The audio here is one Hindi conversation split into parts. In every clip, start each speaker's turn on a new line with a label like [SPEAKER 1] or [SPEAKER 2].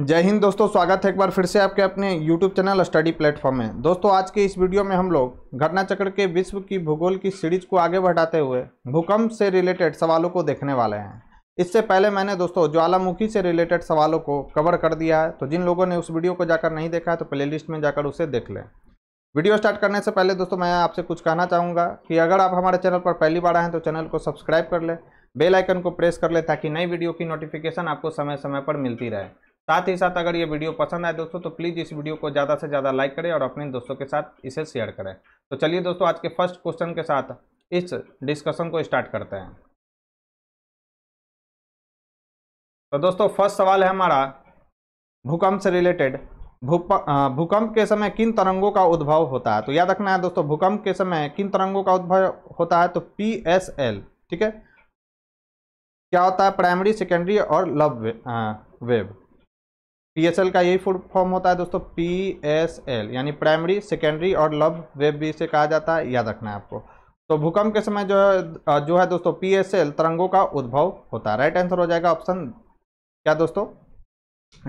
[SPEAKER 1] जय हिंद दोस्तों स्वागत है एक बार फिर से आपके अपने YouTube चैनल स्टडी प्लेटफॉर्म में दोस्तों आज के इस वीडियो में हम लोग घटना चक्र के विश्व की भूगोल की सीरीज को आगे बढ़ाते हुए भूकंप से रिलेटेड सवालों को देखने वाले हैं इससे पहले मैंने दोस्तों ज्वालामुखी से रिलेटेड सवालों को कवर कर दिया है तो जिन लोगों ने उस वीडियो को जाकर नहीं देखा है तो प्ले में जाकर उसे देख लें वीडियो स्टार्ट करने से पहले दोस्तों मैं आपसे कुछ कहना चाहूँगा कि अगर आप हमारे चैनल पर पहली बार आए हैं तो चैनल को सब्सक्राइब कर लें बेल आइकन को प्रेस कर लें ताकि नई वीडियो की नोटिफिकेशन आपको समय समय पर मिलती रहे साथ ही साथ अगर ये वीडियो पसंद आए दोस्तों तो प्लीज़ इस वीडियो को ज़्यादा से ज़्यादा लाइक करें और अपने दोस्तों के साथ इसे शेयर करें तो चलिए दोस्तों आज के फर्स्ट क्वेश्चन के साथ इस डिस्कशन को स्टार्ट करते हैं तो दोस्तों फर्स्ट सवाल है हमारा भूकंप से रिलेटेड भूकंप के समय किन तरंगों का उद्भव होता है तो याद रखना है दोस्तों भूकंप के समय किन तरंगों का उद्भव होता है तो पी एस एल ठीक है क्या होता है प्राइमरी सेकेंडरी और लव वेव एल का यही फुल फॉर्म होता है दोस्तों एल यानी प्राइमरी सेकेंडरी और लव वेब भी इसे कहा जाता है याद रखना है आपको तो भूकंप के समय जो है जो है दोस्तों एल तरंगों का उद्भव होता है राइट आंसर हो जाएगा ऑप्शन क्या दोस्तों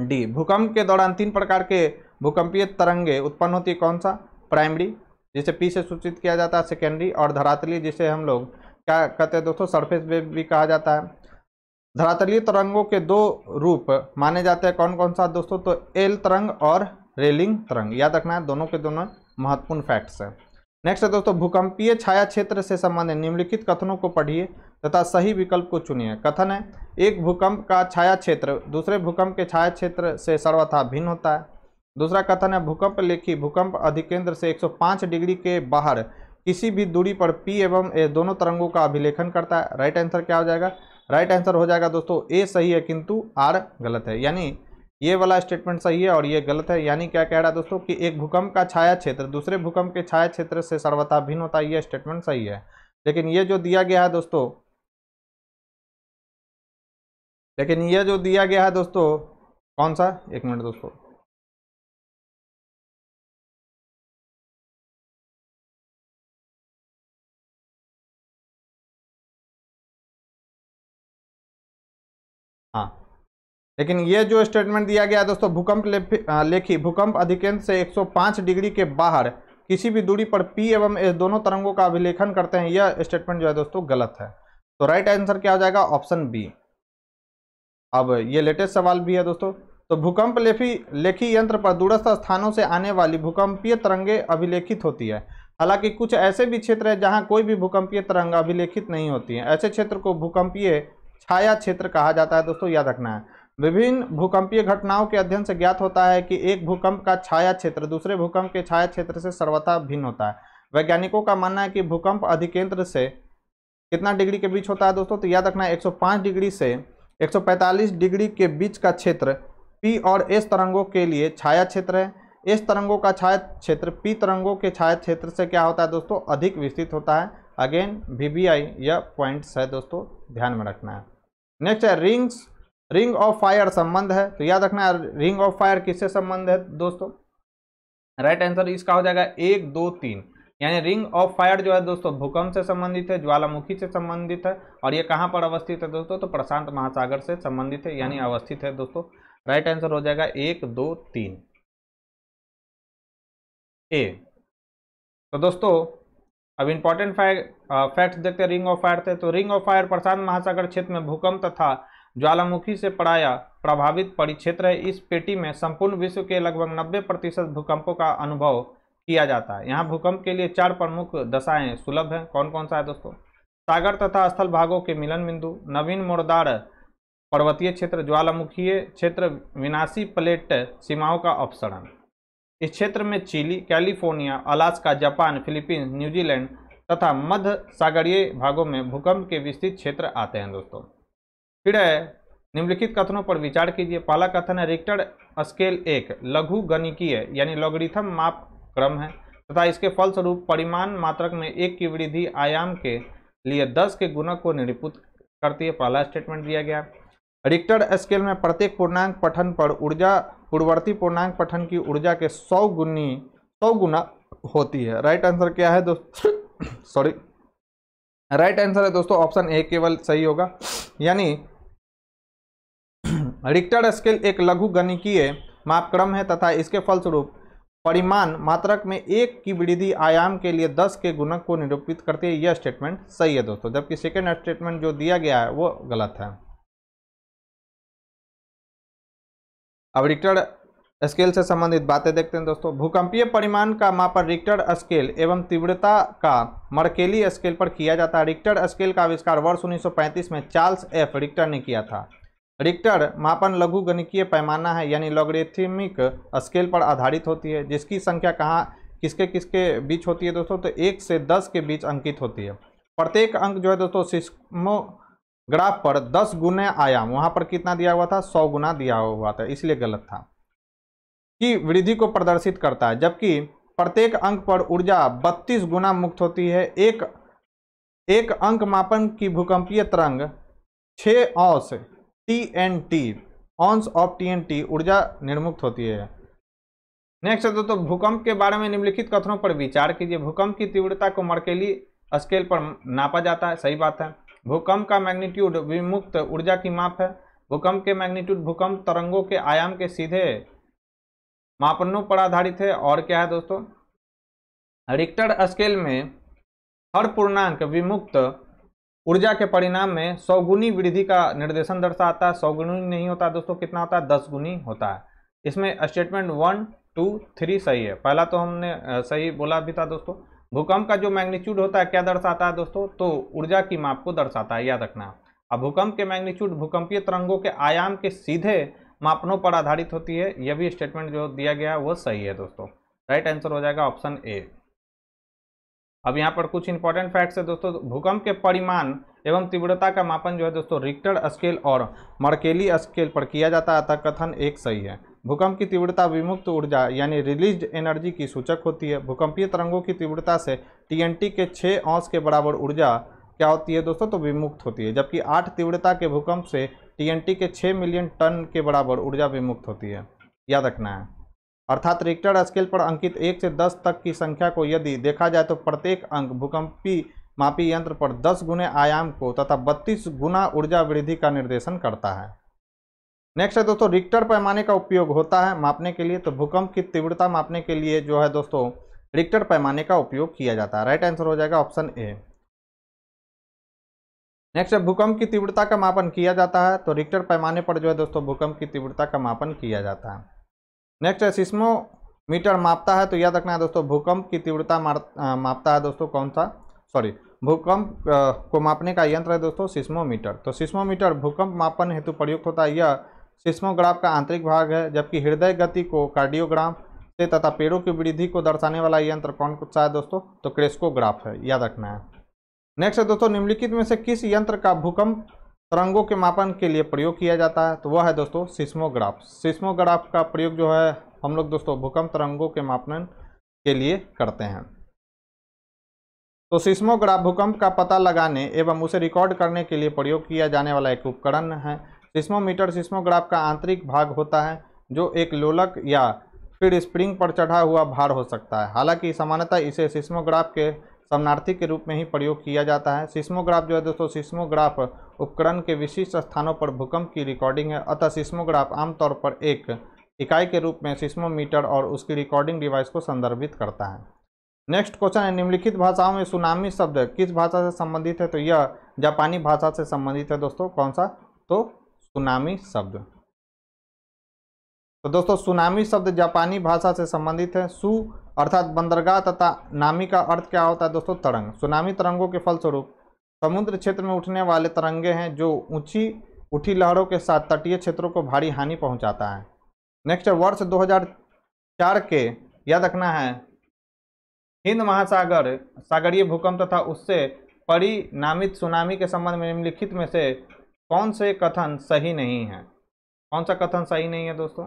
[SPEAKER 1] डी भूकंप के दौरान तीन प्रकार के भूकंपीय तरंगे उत्पन्न होती है कौन सा प्राइमरी जिसे पी से सूचित किया जाता है सेकेंडरी और धरातली जिसे हम लोग क्या कहते हैं दोस्तों सरफेस वेब भी कहा जाता है धरातलीय तरंगों के दो रूप माने जाते हैं कौन कौन सा दोस्तों तो एल तरंग और रेलिंग तरंग याद रखना है दोनों के दोनों महत्वपूर्ण फैक्ट्स हैं नेक्स्ट है दोस्तों भूकंपीय छाया क्षेत्र से संबंधित निम्नलिखित कथनों को पढ़िए तथा सही विकल्प को चुनिए कथन है एक भूकंप का छाया क्षेत्र दूसरे भूकंप के छाया क्षेत्र से सर्वथा भिन्न होता है दूसरा कथन है भूकंप लेखी भूकंप अधिकेंद्र से 105 डिग्री के बाहर किसी भी दूरी पर पी एवं ए दोनों तरंगों का अभिलेखन करता है राइट आंसर क्या हो जाएगा राइट आंसर हो जाएगा दोस्तों ए सही है किंतु आर गलत है यानी ये वाला स्टेटमेंट सही है और ये गलत है यानी क्या कह रहा है दोस्तों कि एक भूकंप का छाया क्षेत्र दूसरे भूकंप के छाया क्षेत्र से सर्वथा भिन्न होता है ये स्टेटमेंट सही है लेकिन ये जो दिया गया है दोस्तों लेकिन ये जो दिया गया है दोस्तों कौन सा एक मिनट दोस्तों हाँ लेकिन ये जो स्टेटमेंट दिया गया है दोस्तों भूकंप लेखी भूकंप अधिकेंद्र से 105 डिग्री के बाहर किसी भी दूरी पर पी एवं एस दोनों तरंगों का अभिलेखन करते हैं यह स्टेटमेंट जो है दोस्तों गलत है तो राइट आंसर क्या हो जाएगा ऑप्शन बी अब ये लेटेस्ट सवाल भी है दोस्तों तो भूकंप लेखी लेखी यंत्र पर दूरस्थ स्थानों से आने वाली भूकंपीय तरंगे अभिलेखित होती है हालांकि कुछ ऐसे भी क्षेत्र है जहां कोई भी भूकंपीय तरंग अभिलेखित नहीं होती है ऐसे क्षेत्र को भूकंपीय छाया क्षेत्र कहा जाता है दोस्तों याद रखना है विभिन्न भूकंपीय घटनाओं के अध्ययन से ज्ञात होता है कि एक भूकंप का छाया क्षेत्र दूसरे भूकंप के छाया क्षेत्र से सर्वथा भिन्न होता है वैज्ञानिकों का मानना है कि भूकंप अधिकेंद्र से कितना डिग्री के बीच होता है दोस्तों तो याद रखना है 105 डिग्री से 145 डिग्री के बीच का क्षेत्र पी और एस तरंगों के लिए छाया क्षेत्र है एस तरंगों का छाया क्षेत्र पी तरंगों के छाया क्षेत्र से क्या होता है दोस्तों अधिक विस्तृत होता है अगेन वी या आई यह पॉइंट्स है दोस्तों ध्यान में रखना है नेक्स्ट है रिंग्स रिंग ऑफ फायर संबंध है तो याद रखना रिंग ऑफ फायर किससे संबंध है दोस्तों राइट right आंसर इसका हो जाएगा एक दो तीन यानी रिंग ऑफ फायर जो है दोस्तों भूकंप से संबंधित है ज्वालामुखी से संबंधित है और ये कहाँ पर अवस्थित है दोस्तों तो प्रशांत महासागर से संबंधित है यानी अवस्थित है दोस्तों राइट आंसर हो जाएगा एक दो तीन ए तो दोस्तों अब इंपॉर्टेंट फैक्ट्स uh, देखते हैं रिंग ऑफ फायर थे तो रिंग ऑफ फायर प्रशांत महासागर क्षेत्र में भूकंप तथा ज्वालामुखी से पड़ाया प्रभावित परिक्षेत्र है इस पेटी में संपूर्ण विश्व के लगभग 90 प्रतिशत भूकंपों का अनुभव किया जाता है यहाँ भूकंप के लिए चार प्रमुख दशाएं सुलभ हैं कौन कौन सा है दोस्तों सागर तथा स्थल भागों के मिलन बिंदु नवीन मोड़दार पर्वतीय क्षेत्र ज्वालामुखीय क्षेत्र विनाशी प्लेट सीमाओं का अपसरण इस क्षेत्र में Chile California Alaska Japan Philippines New Zealand तथा मध्य सागरीय भागों में भूकंप के विस्तृत क्षेत्र आते हैं दोस्तों फिर है निम्नलिखित कथनों पर विचार कीजिए पहला कथन है रिक्टर स्केल एक लघु गणिकीय यानी लॉगरिथम माप क्रम है तथा इसके फलस्वरूप परिमाण मात्रक में एक की वृद्धि आयाम के लिए दस के गुणक को निरूपित करती है पहला स्टेटमेंट दिया गया रिक्टर स्केल में प्रत्येक पूर्णांक पठन पर ऊर्जा पूर्ववर्ती पूर्णांक पठन की ऊर्जा के सौ गुनी सौ गुना होती है राइट आंसर क्या है दोस्तों सॉरी राइट आंसर है दोस्तों ऑप्शन ए केवल सही होगा यानी रिक्टर स्केल एक लघु गणिकीय मापक्रम है तथा इसके फलस्वरूप परिमाण मात्रक में एक की वृद्धि आयाम के लिए दस के गुणक को निरूपित करती है यह स्टेटमेंट सही है दोस्तों जबकि सेकेंड स्टेटमेंट जो दिया गया है वो गलत है अब रिक्टर स्केल से संबंधित बातें देखते हैं दोस्तों भूकंपीय परिमाण का मापन रिक्टर स्केल एवं तीव्रता का मरकेली स्केल पर किया जाता है रिक्टर स्केल का आविष्कार वर्ष 1935 में चार्ल्स एफ रिक्टर ने किया था रिक्टर मापन लघु गणिकीय पैमाना है यानी लॉगरेथमिक स्केल पर आधारित होती है जिसकी संख्या कहाँ किसके किसके बीच होती है दोस्तों तो एक से दस के बीच अंकित होती है प्रत्येक अंक जो है दोस्तों सिस्मो ग्राफ पर दस गुने आयाम वहां पर कितना दिया हुआ था सौ गुना दिया हुआ था इसलिए गलत था कि वृद्धि को प्रदर्शित करता है जबकि प्रत्येक अंक पर ऊर्जा बत्तीस गुना मुक्त होती है एक एक अंक मापन की भूकंपीय तरंग छः ounce T N T ounce of T N T ऊर्जा निर्मुक्त होती है नेक्स्ट दोस्तों दोस्तों भूकंप के बारे में निम्नलिखित कथनों पर विचार कीजिए भूकंप की तीव्रता को मरकेली स्केल पर नापा जाता है सही बात है भूकंप का मैग्नीट्यूड विमुक्त ऊर्जा की माप है भूकंप के मैग्नीट्यूड भूकंप तरंगों के आयाम के सीधे मापनों पर आधारित है और क्या है दोस्तों रिक्टर स्केल में हर पूर्णांक विमुक्त ऊर्जा के परिणाम में सौगुनी वृद्धि का निर्देशन दर्शाता है सौगुनी नहीं होता दोस्तों कितना होता है दस गुनी होता है इसमें स्टेटमेंट वन टू थ्री सही है पहला तो हमने सही बोला भी था दोस्तों भूकंप का जो मैग्नीच्यूड होता है क्या दर्शाता है दोस्तों तो ऊर्जा की माप को दर्शाता है याद रखना अब भूकंप के मैग्नीच्यूड भूकंपीय तरंगों के आयाम के सीधे मापनों पर आधारित होती है यह भी स्टेटमेंट जो दिया गया है वो सही है दोस्तों राइट आंसर हो जाएगा ऑप्शन ए अब यहाँ पर कुछ इंपॉर्टेंट फैक्ट्स है दोस्तों भूकंप के परिमाण एवं तीव्रता का मापन जो है दोस्तों रिक्टर स्केल और मर्केली स्केल पर किया जाता है अतः कथन एक सही है भूकंप की तीव्रता विमुक्त ऊर्जा यानी रिलीज एनर्जी की सूचक होती है भूकंपीय तरंगों की तीव्रता से टीएनटी के छः औंस के बराबर ऊर्जा क्या होती है दोस्तों तो विमुक्त होती है जबकि आठ तीव्रता के भूकंप से टीएनटी के छः मिलियन टन के बराबर ऊर्जा विमुक्त होती है याद रखना है अर्थात रिक्टर स्केल पर अंकित एक से दस तक की संख्या को यदि देखा जाए तो प्रत्येक अंक भूकंपी मापी यंत्र पर दस गुने आयाम को तथा बत्तीस गुना ऊर्जा वृद्धि का निर्देशन करता है नेक्स्ट है दोस्तों रिक्टर पैमाने का उपयोग होता है मापने के लिए तो भूकंप की तीव्रता मापने के लिए जो है दोस्तों रिक्टर पैमाने का उपयोग किया जाता है राइट आंसर हो जाएगा ऑप्शन ए नेक्स्ट है भूकंप की तीव्रता का मापन किया जाता है तो रिक्टर पैमाने पर जो है दोस्तों भूकंप की तीव्रता का मापन किया जाता है नेक्स्ट है सिस्मो मीटर मापता है तो याद रखना है दोस्तों भूकंप की तीव्रता मापता है दोस्तों कौन सा सॉरी भूकंप को मापने का यंत्र है दोस्तों सिस्मोमीटर तो सिस्मोमीटर भूकंप मापन हेतु प्रयुक्त होता है यह सिस्मोग्राफ का आंतरिक भाग है जबकि हृदय गति को कार्डियोग्राम से तथा पेड़ों की वृद्धि को दर्शाने वाला यंत्र कौन सा है दोस्तों तो क्रेस्कोग्राफ है याद रखना है नेक्स्ट है दोस्तों निम्नलिखित में से किस यंत्र का भूकंप तरंगों के मापन के लिए प्रयोग किया जाता है तो वह है दोस्तों सिस्मोग्राफ सिस्मोग्राफ का प्रयोग जो है हम लोग दोस्तों भूकंप तरंगों के मापन के लिए करते हैं तो सिस्मोग्राफ भूकंप का पता लगाने एवं उसे रिकॉर्ड करने के लिए प्रयोग किया जाने वाला एक उपकरण है सिस्मोमीटर सिस्मोग्राफ का आंतरिक भाग होता है जो एक लोलक या फिर स्प्रिंग पर चढ़ा हुआ भार हो सकता है हालांकि सामान्यतः इसे सिस्मोग्राफ के समनार्थी के रूप में ही प्रयोग किया जाता है सिस्मोग्राफ जो है दोस्तों सिस्मोग्राफ उपकरण के विशिष्ट स्थानों पर भूकंप की रिकॉर्डिंग है अतः सिस्मोग्राफ आमतौर पर एक इकाई के रूप में सिस्मोमीटर और उसकी रिकॉर्डिंग डिवाइस को संदर्भित करता है नेक्स्ट क्वेश्चन है निम्नलिखित भाषाओं में सुनामी शब्द किस भाषा से संबंधित है तो यह जापानी भाषा से संबंधित है दोस्तों कौन सा तो सुनामी शब्द तो दोस्तों सुनामी शब्द जापानी भाषा से संबंधित है सु अर्थात बंदरगाह तथा नामी का अर्थ क्या होता है दोस्तों तरंग सुनामी तरंगों के फलस्वरूप समुद्र क्षेत्र में उठने वाले तरंगे हैं जो ऊंची उठी लहरों के साथ तटीय क्षेत्रों को भारी हानि पहुंचाता है नेक्स्ट वर्ष 2004 के याद रखना है हिंद महासागर सागरीय भूकंप तथा उससे परिणामित सुनामी के संबंध में निम्नलिखित में से कौन से कथन सही नहीं है कौन सा कथन सही नहीं है दोस्तों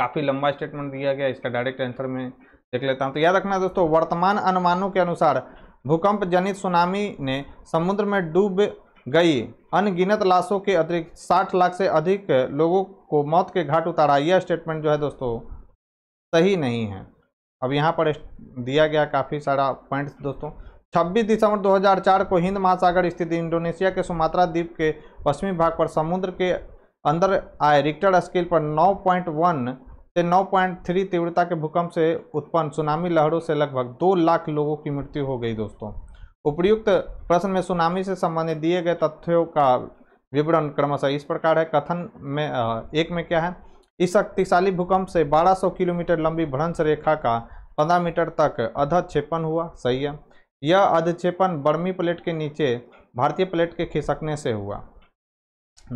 [SPEAKER 1] काफ़ी लंबा स्टेटमेंट दिया गया इसका डायरेक्ट आंसर में देख लेता हूँ तो याद रखना दोस्तों वर्तमान अनुमानों के अनुसार भूकंप जनित सुनामी ने समुद्र में डूब गई अनगिनत लाशों के अतिरिक्त साठ लाख से अधिक लोगों को मौत के घाट उतारा यह स्टेटमेंट जो है दोस्तों सही नहीं है अब यहाँ पर दिया गया काफ़ी सारा पॉइंट्स दोस्तों 26 दिसंबर 2004 को हिंद महासागर स्थित इंडोनेशिया के सुमात्रा द्वीप के पश्चिमी भाग पर समुद्र के अंदर आए रिक्टर स्केल पर 9.1 से 9.3 तीव्रता के भूकंप से उत्पन्न सुनामी लहरों से लगभग दो लाख लोगों की मृत्यु हो गई दोस्तों उपयुक्त प्रश्न में सुनामी से संबंधित दिए गए तथ्यों का विवरण क्रमशः इस प्रकार है कथन में एक में क्या है इस शक्तिशाली भूकंप से 1200 किलोमीटर लंबी भ्रंश रेखा का 15 मीटर तक अधक्षेपण हुआ सही है यह अधिक्षेपण बर्मी प्लेट के नीचे भारतीय प्लेट के खिसकने से हुआ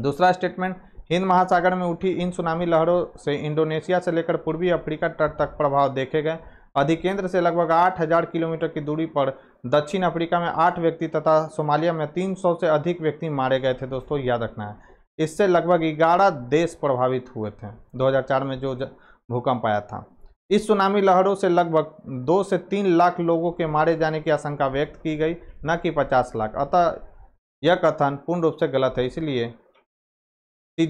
[SPEAKER 1] दूसरा स्टेटमेंट हिंद महासागर में उठी इन सुनामी लहरों से इंडोनेशिया से लेकर पूर्वी अफ्रीका तट तक प्रभाव देखे गए अधिकेंद्र से लगभग 8000 किलोमीटर की दूरी पर दक्षिण अफ्रीका में आठ व्यक्ति तथा सोमालिया में 300 से अधिक व्यक्ति मारे गए थे दोस्तों याद रखना है इससे लगभग ग्यारह देश प्रभावित हुए थे 2004 में जो भूकंप आया था इस सुनामी लहरों से लगभग दो से तीन लाख लोगों के मारे जाने की आशंका व्यक्त की गई न कि पचास लाख अतः यह कथन पूर्ण रूप से गलत है इसलिए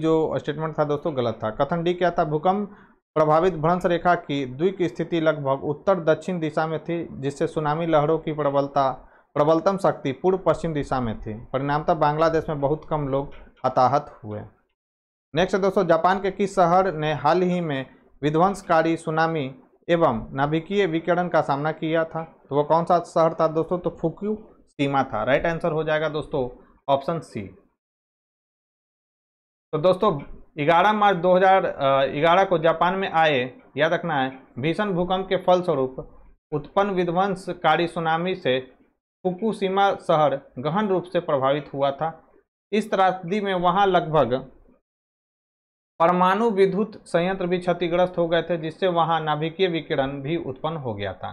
[SPEAKER 1] जो स्टेटमेंट था दोस्तों गलत था कथन डी क्या था भूकंप प्रभावित भ्रंश रेखा की द्वीप स्थिति लगभग उत्तर दक्षिण दिशा में थी जिससे सुनामी लहरों की प्रबलता प्रबलतम शक्ति पूर्व पश्चिम दिशा में थी परिणामतः बांग्लादेश में बहुत कम लोग हताहत हुए नेक्स्ट दोस्तों जापान के किस शहर ने हाल ही में विध्वंसकारी सुनामी एवं नाभिकीय विकिरण का सामना किया था तो वह कौन सा शहर था दोस्तों तो फुक्यू सीमा था राइट आंसर हो जाएगा दोस्तों ऑप्शन सी तो दोस्तों 11 मार्च 2011 को जापान में आए याद रखना है भीषण भूकंप के फलस्वरूप उत्पन्न विध्वंसकारी सुनामी से फुकुशिमा शहर गहन रूप से प्रभावित हुआ था इस त्रासदी में वहाँ लगभग परमाणु विद्युत संयंत्र भी क्षतिग्रस्त हो गए थे जिससे वहाँ नाभिकीय विकिरण भी उत्पन्न हो गया था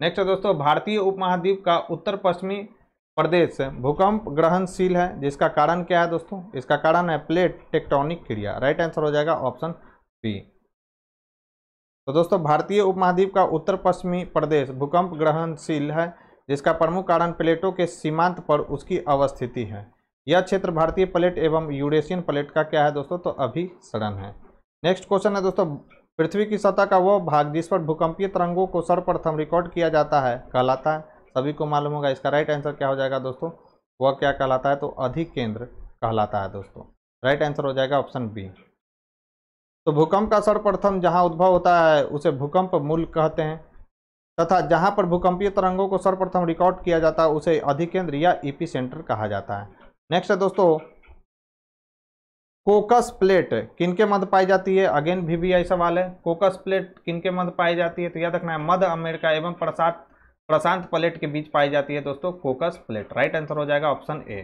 [SPEAKER 1] नेक्स्ट दोस्तों भारतीय उपमहाद्वीप का उत्तर पश्चिमी प्रदेश भूकंप ग्रहणशील है जिसका कारण क्या है दोस्तों इसका कारण है प्लेट टेक्टोनिक क्रिया राइट आंसर हो जाएगा ऑप्शन बी तो दोस्तों भारतीय उपमहाद्वीप का उत्तर पश्चिमी प्रदेश भूकंप ग्रहणशील है जिसका प्रमुख कारण प्लेटों के सीमांत पर उसकी अवस्थिति है यह क्षेत्र भारतीय प्लेट एवं यूरेशियन प्लेट का क्या है दोस्तों तो अभी सड़न है नेक्स्ट क्वेश्चन है दोस्तों पृथ्वी की सतह का वह भाग जिस पर भूकंपीय तरंगों को सर्वप्रथम रिकॉर्ड किया जाता है कहलाता है सभी को मालूम होगा इसका राइट आंसर क्या हो जाएगा दोस्तों वह क्या कहलाता है तो अधिक केंद्र कहलाता है दोस्तों राइट आंसर हो जाएगा ऑप्शन बी तो भूकंप का सर्वप्रथम जहाँ उद्भव होता है उसे भूकंप मूल कहते हैं तथा जहाँ पर भूकंपीय तरंगों को सर्वप्रथम रिकॉर्ड किया जाता है उसे अधिकेंद्र या ईपी सेंटर कहा जाता है नेक्स्ट है दोस्तों कोकस प्लेट किनके मध्य पाई जाती है अगेन भी भी आई सवाल है कोकस प्लेट किनके मध्य पाई जाती है तो याद रखना है मध्य अमेरिका एवं प्रशांत प्रशांत प्लेट के बीच पाई जाती है दोस्तों कोकस प्लेट राइट आंसर हो जाएगा ऑप्शन ए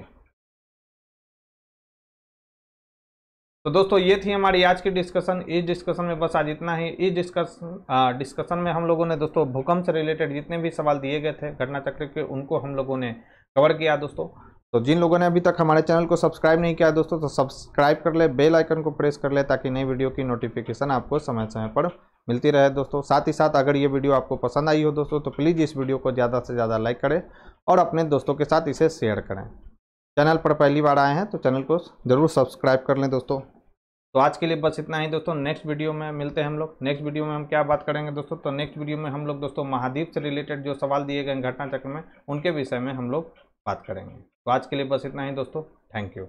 [SPEAKER 1] तो दोस्तों ये थी हमारी आज की डिस्कशन इस डिस्कशन में बस आज इतना ही इस डिस्कशन डिस्कशन में हम लोगों ने दोस्तों भूकंप से रिलेटेड जितने भी सवाल दिए गए थे घटना चक्र के उनको हम लोगों ने कवर किया दोस्तों तो जिन लोगों ने अभी तक हमारे चैनल को सब्सक्राइब नहीं किया दोस्तों तो सब्सक्राइब कर ले बेल आइकन को प्रेस कर ले ताकि नई वीडियो की नोटिफिकेशन आपको समय समय पर मिलती रहे दोस्तों साथ ही साथ अगर ये वीडियो आपको पसंद आई हो दोस्तों तो प्लीज़ इस वीडियो को ज़्यादा से ज़्यादा लाइक करें और अपने दोस्तों के साथ इसे शेयर करें चैनल पर पहली बार आए हैं तो चैनल को ज़रूर सब्सक्राइब कर लें दोस्तों तो आज के लिए बस इतना ही दोस्तों नेक्स्ट वीडियो में मिलते हैं हम लोग नेक्स्ट वीडियो में हम क्या बात करेंगे दोस्तों तो नेक्स्ट वीडियो में हम लोग दोस्तों महाद्वीप से रिलेटेड जो सवाल दिए गए घटना चक्र में उनके विषय में हम लोग बात करेंगे तो आज के लिए बस इतना ही दोस्तों थैंक यू